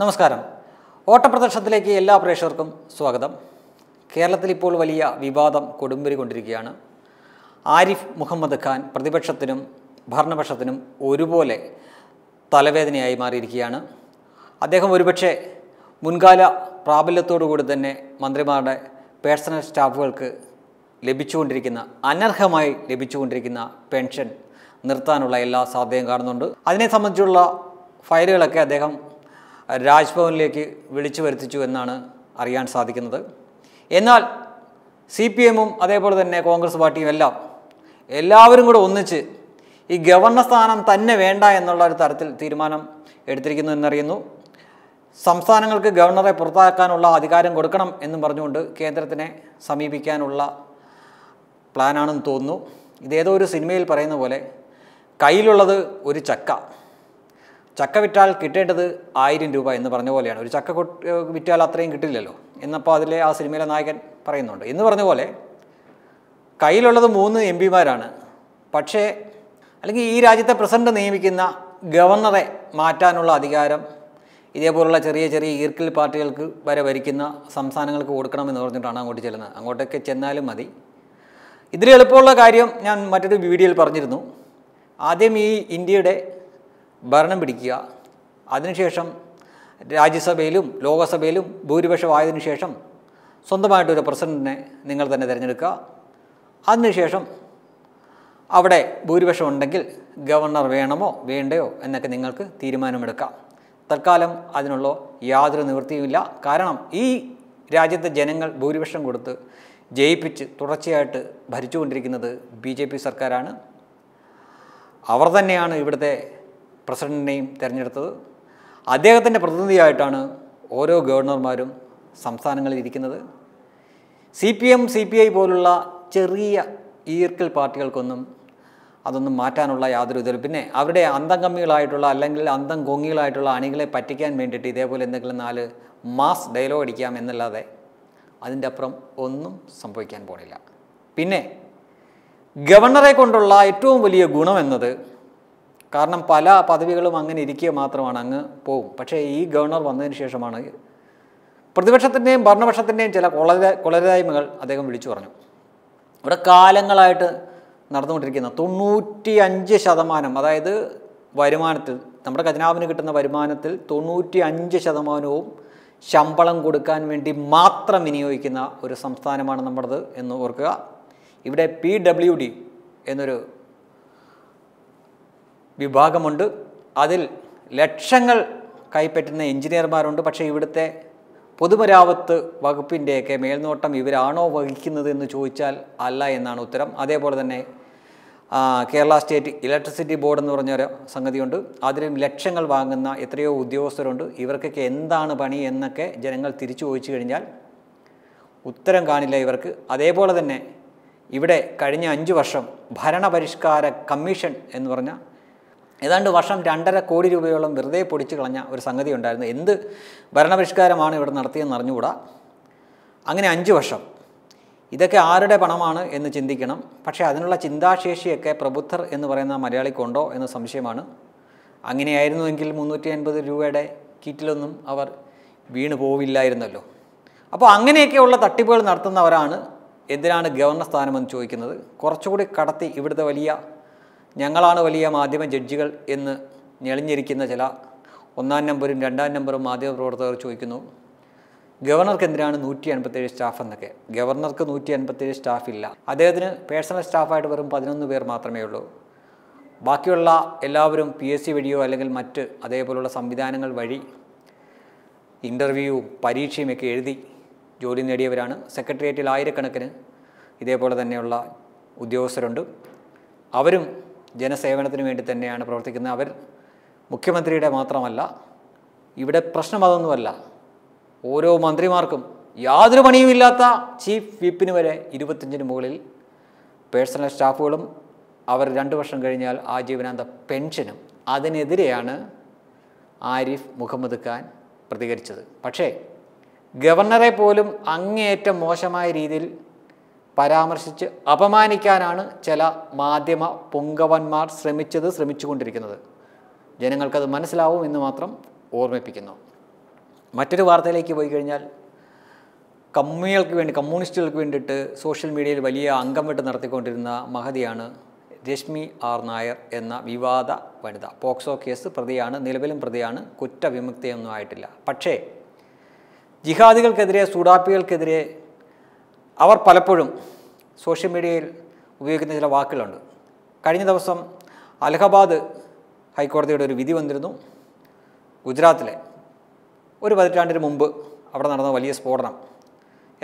നമസ്കാരം ഓട്ടപ്രദർശനത്തിലേക്ക് എല്ലാ പ്രേക്ഷകർക്കും സ്വാഗതം കേരളത്തിൽ ഇപ്പോൾ വലിയ വിവാദം കൊടുമ്പിരി കൊണ്ടിരിക്കുകയാണ് ആരിഫ് മുഹമ്മദ് ഖാൻ പ്രതിപക്ഷത്തിനും ഭരണപക്ഷത്തിനും ഒരുപോലെ തലവേദനയായി മാറിയിരിക്കുകയാണ് അദ്ദേഹം ഒരുപക്ഷെ മുൻകാല പ്രാബല്യത്തോടുകൂടി തന്നെ മന്ത്രിമാരുടെ പേഴ്സണൽ സ്റ്റാഫുകൾക്ക് ലഭിച്ചുകൊണ്ടിരിക്കുന്ന അനർഹമായി ലഭിച്ചുകൊണ്ടിരിക്കുന്ന പെൻഷൻ നിർത്താനുള്ള എല്ലാ സാധ്യതയും കാണുന്നുണ്ട് അതിനെ സംബന്ധിച്ചുള്ള ഫയലുകളൊക്കെ അദ്ദേഹം രാജ്ഭവനിലേക്ക് വിളിച്ചു വരുത്തിച്ചു എന്നാണ് അറിയാൻ സാധിക്കുന്നത് എന്നാൽ സി പി എമ്മും അതേപോലെ തന്നെ കോൺഗ്രസ് പാർട്ടിയും എല്ലാം എല്ലാവരും കൂടെ ഒന്നിച്ച് ഈ ഗവർണർ സ്ഥാനം തന്നെ വേണ്ട എന്നുള്ള ഒരു തരത്തിൽ തീരുമാനം എടുത്തിരിക്കുന്നു എന്നറിയുന്നു സംസ്ഥാനങ്ങൾക്ക് ഗവർണറെ പുറത്താക്കാനുള്ള അധികാരം കൊടുക്കണം എന്നും പറഞ്ഞുകൊണ്ട് കേന്ദ്രത്തിനെ സമീപിക്കാനുള്ള പ്ലാനാണെന്ന് തോന്നുന്നു ഇതേതോ ഒരു സിനിമയിൽ പറയുന്ന പോലെ കയ്യിലുള്ളത് ഒരു ചക്ക ചക്ക വിറ്റാൽ കിട്ടേണ്ടത് ആയിരം രൂപ എന്ന് പറഞ്ഞ പോലെയാണ് ഒരു ചക്ക വിറ്റാൽ അത്രയും കിട്ടില്ലല്ലോ എന്നപ്പോൾ അതിലെ ആ സിനിമയിലെ നായകൻ പറയുന്നുണ്ട് എന്ന് പറഞ്ഞ പോലെ കയ്യിലുള്ളത് മൂന്ന് എം പിമാരാണ് പക്ഷേ അല്ലെങ്കിൽ ഈ രാജ്യത്തെ പ്രസിഡന്റ് നിയമിക്കുന്ന ഗവർണറെ മാറ്റാനുള്ള അധികാരം ഇതേപോലുള്ള ചെറിയ ചെറിയ ഈർക്കിൽ പാർട്ടികൾക്ക് വരെ ഭരിക്കുന്ന സംസ്ഥാനങ്ങൾക്ക് കൊടുക്കണമെന്ന് പറഞ്ഞിട്ടാണ് അങ്ങോട്ട് ചെല്ലുന്നത് അങ്ങോട്ടൊക്കെ ചെന്നാലും മതി ഇതിലെളുപ്പമുള്ള എളുപ്പമുള്ള കാര്യം ഞാൻ മറ്റൊരു വീഡിയോയിൽ പറഞ്ഞിരുന്നു ആദ്യം ഈ ഇന്ത്യയുടെ ഭരണം പിടിക്കുക അതിനുശേഷം രാജ്യസഭയിലും ലോകസഭയിലും ഭൂരിപക്ഷമായതിനു ശേഷം സ്വന്തമായിട്ടൊരു പ്രസിഡൻറ്റിനെ നിങ്ങൾ തന്നെ തിരഞ്ഞെടുക്കുക അതിനുശേഷം അവിടെ ഭൂരിപക്ഷം ഉണ്ടെങ്കിൽ ഗവർണർ വേണമോ വേണ്ടയോ എന്നൊക്കെ നിങ്ങൾക്ക് തീരുമാനമെടുക്കാം തൽക്കാലം അതിനുള്ള യാതൊരു നിവൃത്തിയുമില്ല കാരണം ഈ രാജ്യത്തെ ജനങ്ങൾ ഭൂരിപക്ഷം കൊടുത്ത് ജയിപ്പിച്ച് തുടർച്ചയായിട്ട് ഭരിച്ചുകൊണ്ടിരിക്കുന്നത് ബി ജെ പി സർക്കാരാണ് അവർ തന്നെയാണ് ഇവിടുത്തെ പ്രസിഡൻറ്റിനെയും തിരഞ്ഞെടുത്തത് അദ്ദേഹത്തിൻ്റെ പ്രതിനിധിയായിട്ടാണ് ഓരോ ഗവർണർമാരും സംസ്ഥാനങ്ങളിൽ ഇരിക്കുന്നത് C P M C P I പോലുള്ള ചെറിയ ഈർക്കൽ പാർട്ടികൾക്കൊന്നും അതൊന്നും മാറ്റാനുള്ള യാതൊരു ഇതിലും പിന്നെ അവരുടെ അന്തം കമ്മികളായിട്ടുള്ള അല്ലെങ്കിൽ അന്തം കൊങ്ങികളായിട്ടുള്ള അണികളെ പറ്റിക്കാൻ വേണ്ടിയിട്ട് ഇതേപോലെ എന്തെങ്കിലും നാല് മാസ് ഡയലോഗ് അടിക്കാം എന്നല്ലാതെ അതിൻ്റെ അപ്പുറം ഒന്നും സംഭവിക്കാൻ പോണില്ല പിന്നെ ഗവർണറെ കൊണ്ടുള്ള ഏറ്റവും വലിയ ഗുണമെന്നത് കാരണം പല പദവികളും അങ്ങനെ ഇരിക്കുക മാത്രമാണ് അങ്ങ് പോവും പക്ഷേ ഈ ഗവർണർ വന്നതിന് ശേഷമാണ് പ്രതിപക്ഷത്തിൻ്റെയും ഭരണപക്ഷത്തിൻ്റെയും ചില കൊളര കൊളരായ്മകൾ അദ്ദേഹം വിളിച്ചു പറഞ്ഞു ഇവിടെ കാലങ്ങളായിട്ട് നടന്നുകൊണ്ടിരിക്കുന്ന തൊണ്ണൂറ്റി അഞ്ച് ശതമാനം അതായത് വരുമാനത്തിൽ നമ്മുടെ ഖജനാവിന് കിട്ടുന്ന വരുമാനത്തിൽ തൊണ്ണൂറ്റി അഞ്ച് ശതമാനവും ശമ്പളം കൊടുക്കാൻ വേണ്ടി മാത്രം വിനിയോഗിക്കുന്ന ഒരു സംസ്ഥാനമാണ് നമ്മുടേത് എന്ന് ഓർക്കുക ഇവിടെ പി ഡബ്ല്യു ഡി എന്നൊരു വിഭാഗമുണ്ട് അതിൽ ലക്ഷങ്ങൾ കൈപ്പറ്റുന്ന എഞ്ചിനീയർമാരുണ്ട് പക്ഷേ ഇവിടുത്തെ പൊതുമരാമത്ത് വകുപ്പിൻ്റെയൊക്കെ മേൽനോട്ടം ഇവരാണോ വഹിക്കുന്നത് എന്ന് ചോദിച്ചാൽ അല്ല എന്നാണ് ഉത്തരം അതേപോലെ തന്നെ കേരള സ്റ്റേറ്റ് ഇലക്ട്രിസിറ്റി ബോർഡ് എന്ന് പറഞ്ഞൊരു സംഗതിയുണ്ട് അതിലും ലക്ഷങ്ങൾ വാങ്ങുന്ന എത്രയോ ഉദ്യോഗസ്ഥരുണ്ട് ഇവർക്കൊക്കെ എന്താണ് പണി എന്നൊക്കെ ജനങ്ങൾ തിരിച്ചു ചോദിച്ചു കഴിഞ്ഞാൽ ഉത്തരം കാണില്ല ഇവർക്ക് അതേപോലെ തന്നെ ഇവിടെ കഴിഞ്ഞ അഞ്ച് വർഷം ഭരണപരിഷ്കാര കമ്മീഷൻ എന്ന് പറഞ്ഞ ഏതാണ്ട് വർഷം രണ്ടര കോടി രൂപയോളം വെറുതെ പൊടിച്ചു കളഞ്ഞ ഒരു സംഗതി ഉണ്ടായിരുന്നു എന്ത് ഭരണപരിഷ്കാരമാണ് ഇവിടെ നടത്തിയെന്ന് അറിഞ്ഞുകൂടാ അങ്ങനെ അഞ്ച് വർഷം ഇതൊക്കെ ആരുടെ പണമാണ് എന്ന് ചിന്തിക്കണം പക്ഷേ അതിനുള്ള ചിന്താശേഷിയൊക്കെ പ്രബുദ്ധർ എന്ന് പറയുന്ന മലയാളിക്കുണ്ടോ എന്ന് സംശയമാണ് അങ്ങനെയായിരുന്നുവെങ്കിൽ മുന്നൂറ്റി അൻപത് രൂപയുടെ കിറ്റിലൊന്നും അവർ വീണു പോവില്ലായിരുന്നല്ലോ അപ്പോൾ അങ്ങനെയൊക്കെയുള്ള തട്ടിപ്പുകൾ നടത്തുന്നവരാണ് എന്തിനാണ് ഗവർണർ സ്ഥാനമെന്ന് ചോദിക്കുന്നത് കുറച്ചുകൂടി കടത്തി ഇവിടുത്തെ വലിയ ഞങ്ങളാണ് വലിയ മാധ്യമ ജഡ്ജികൾ എന്ന് ഞെളിഞ്ഞിരിക്കുന്ന ചില ഒന്നാം നമ്പറും രണ്ടാം നമ്പറും മാധ്യമപ്രവർത്തകർ ചോദിക്കുന്നു ഗവർണർക്ക് എന്തിനാണ് നൂറ്റി അൻപത്തേഴ് സ്റ്റാഫ് എന്നൊക്കെ ഗവർണർക്ക് നൂറ്റി സ്റ്റാഫ് ഇല്ല അദ്ദേഹത്തിന് പേഴ്സണൽ സ്റ്റാഫായിട്ട് വെറും പതിനൊന്ന് പേർ മാത്രമേ ഉള്ളൂ ബാക്കിയുള്ള എല്ലാവരും പി എസ് സി വഴിയോ അല്ലെങ്കിൽ മറ്റ് അതേപോലുള്ള സംവിധാനങ്ങൾ വഴി ഇൻ്റർവ്യൂവും പരീക്ഷയും ഒക്കെ എഴുതി ജോലി നേടിയവരാണ് സെക്രട്ടേറിയറ്റിൽ ആയിരക്കണക്കിന് ഇതേപോലെ തന്നെയുള്ള ഉദ്യോഗസ്ഥരുണ്ട് അവരും ജനസേവനത്തിന് വേണ്ടി തന്നെയാണ് പ്രവർത്തിക്കുന്നത് അവർ മുഖ്യമന്ത്രിയുടെ മാത്രമല്ല ഇവിടെ പ്രശ്നം അതൊന്നുമല്ല ഓരോ മന്ത്രിമാർക്കും യാതൊരു പണിയുമില്ലാത്ത ചീഫ് വിപ്പിന് വരെ ഇരുപത്തഞ്ചിന് മുകളിൽ പേഴ്സണൽ സ്റ്റാഫുകളും അവർ രണ്ട് വർഷം കഴിഞ്ഞാൽ ആജീവനാന്ത പെൻഷനും അതിനെതിരെയാണ് ആരിഫ് മുഹമ്മദ് ഖാൻ പ്രതികരിച്ചത് പക്ഷേ ഗവർണറെ പോലും അങ്ങേയറ്റം മോശമായ രീതിയിൽ പരാമർശിച്ച് അപമാനിക്കാനാണ് ചില മാധ്യമ പുങ്കവന്മാർ ശ്രമിച്ചത് ശ്രമിച്ചുകൊണ്ടിരിക്കുന്നത് ജനങ്ങൾക്കത് മനസ്സിലാവും എന്ന് മാത്രം ഓർമ്മിപ്പിക്കുന്നു മറ്റൊരു വാർത്തയിലേക്ക് പോയി കഴിഞ്ഞാൽ കമ്മികൾക്ക് വേണ്ടി കമ്മ്യൂണിസ്റ്റുകൾക്ക് വേണ്ടിയിട്ട് സോഷ്യൽ മീഡിയയിൽ വലിയ അംഗം വിട്ട് നടത്തിക്കൊണ്ടിരുന്ന മഹതിയാണ് രശ്മി ആർ നായർ എന്ന വിവാദ വനിത പോക്സോ കേസ് പ്രതിയാണ് നിലവിലും പ്രതിയാണ് കുറ്റവിമുക്തിയൊന്നും ആയിട്ടില്ല പക്ഷേ ജിഹാദികൾക്കെതിരെ സുഡാപ്പികൾക്കെതിരെ അവർ പലപ്പോഴും സോഷ്യൽ മീഡിയയിൽ ഉപയോഗിക്കുന്ന ചില വാക്കുകളുണ്ട് കഴിഞ്ഞ ദിവസം അലഹബാദ് ഹൈക്കോടതിയുടെ ഒരു വിധി വന്നിരുന്നു ഗുജറാത്തിലെ ഒരു പതിറ്റാണ്ടിന് മുമ്പ് അവിടെ നടന്ന വലിയ സ്ഫോടനം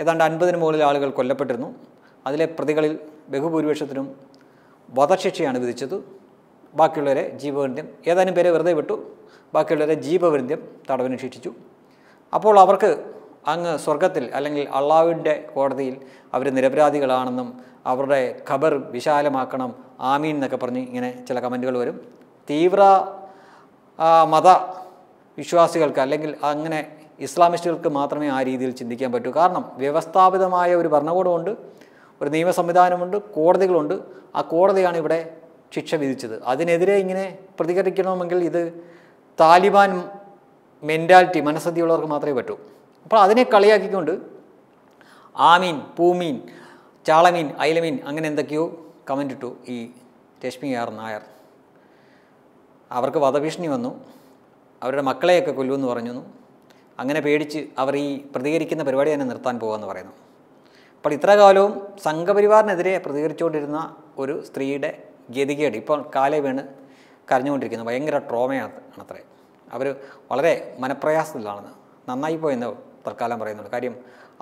ഏതാണ്ട് അൻപതിന് മുകളിൽ ആളുകൾ കൊല്ലപ്പെട്ടിരുന്നു അതിലെ പ്രതികളിൽ ബഹുഭൂരിപക്ഷത്തിനും വധശിക്ഷയാണ് വിധിച്ചത് ബാക്കിയുള്ളവരെ ജീവപര്യന്തം ഏതാനും പേരെ വെറുതെ വിട്ടു ബാക്കിയുള്ളവരെ ജീവപര്യന്തം തടവിന് ശിക്ഷിച്ചു അപ്പോൾ അവർക്ക് അങ്ങ് സ്വർഗത്തിൽ അല്ലെങ്കിൽ അള്ളാവിൻ്റെ കോടതിയിൽ അവർ നിരപരാധികളാണെന്നും അവരുടെ ഖബർ വിശാലമാക്കണം ആമീൻ എന്നൊക്കെ പറഞ്ഞ് ഇങ്ങനെ ചില കമൻറ്റുകൾ വരും തീവ്ര മത വിശ്വാസികൾക്ക് അല്ലെങ്കിൽ അങ്ങനെ ഇസ്ലാമിസ്റ്റുകൾക്ക് മാത്രമേ ആ രീതിയിൽ ചിന്തിക്കാൻ പറ്റൂ കാരണം വ്യവസ്ഥാപിതമായ ഒരു ഭരണകൂടമുണ്ട് ഒരു നിയമ സംവിധാനമുണ്ട് കോടതികളുണ്ട് ആ കോടതിയാണ് ഇവിടെ ശിക്ഷ വിധിച്ചത് അതിനെതിരെ ഇങ്ങനെ പ്രതികരിക്കണമെങ്കിൽ ഇത് താലിബാൻ മെൻറ്റാലിറ്റി മനസ്സതിയുള്ളവർക്ക് മാത്രമേ പറ്റൂ അപ്പോൾ അതിനെ കളിയാക്കിക്കൊണ്ട് ആമീൻ പൂമീൻ ചാളമീൻ അയിലമീൻ അങ്ങനെ എന്തൊക്കെയോ കമൻ്റ് ഇട്ടു ഈ രശ്മി ആർ നായർ അവർക്ക് വധഭീഷണി വന്നു അവരുടെ മക്കളെയൊക്കെ കൊല്ലുമെന്ന് പറഞ്ഞു അങ്ങനെ പേടിച്ച് അവർ ഈ പ്രതികരിക്കുന്ന പരിപാടി തന്നെ നിർത്താൻ പോകുമെന്ന് പറയുന്നു അപ്പോൾ ഇത്ര കാലവും സംഘപരിവാറിനെതിരെ പ്രതികരിച്ചുകൊണ്ടിരുന്ന ഒരു സ്ത്രീയുടെ ഗതികേട് ഇപ്പോൾ കാലേ വീണ് കരഞ്ഞുകൊണ്ടിരിക്കുന്നത് ഭയങ്കര ട്രോമയാണ് അത്രേ അവർ വളരെ മനപ്രയാസത്തിലാണെന്ന് നന്നായി പോയെന്ന് തൽക്കാലം പറയുന്നുണ്ട് കാര്യം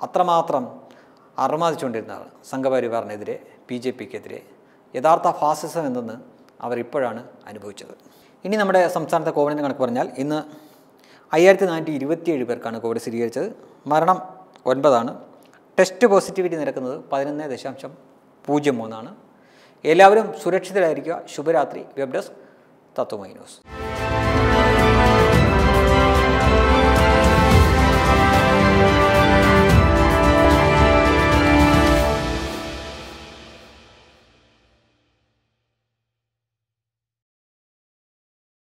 അത്രമാത്രം അർമാദിച്ചുകൊണ്ടിരുന്ന ആൾ സംഘപരിവാറിനെതിരെ ബി ജെ പിക്കെതിരെ യഥാർത്ഥ ഫാസിസം എന്തെന്ന് അവരിപ്പോഴാണ് അനുഭവിച്ചത് ഇനി നമ്മുടെ സംസ്ഥാനത്തെ കോവിഡിൻ്റെ കണക്ക് പറഞ്ഞാൽ ഇന്ന് അയ്യായിരത്തി നാനൂറ്റി ഇരുപത്തിയേഴ് പേർക്കാണ് കോവിഡ് സ്ഥിരീകരിച്ചത് മരണം ഒൻപതാണ് ടെസ്റ്റ് പോസിറ്റിവിറ്റി നിരക്കുന്നത് പതിനൊന്ന് ദശാംശം പൂജ്യം മൂന്നാണ് എല്ലാവരും സുരക്ഷിതരായിരിക്കുക ശുഭരാത്രി വെബ് ഡെസ്ക് തത്വമൈ ന്യൂസ്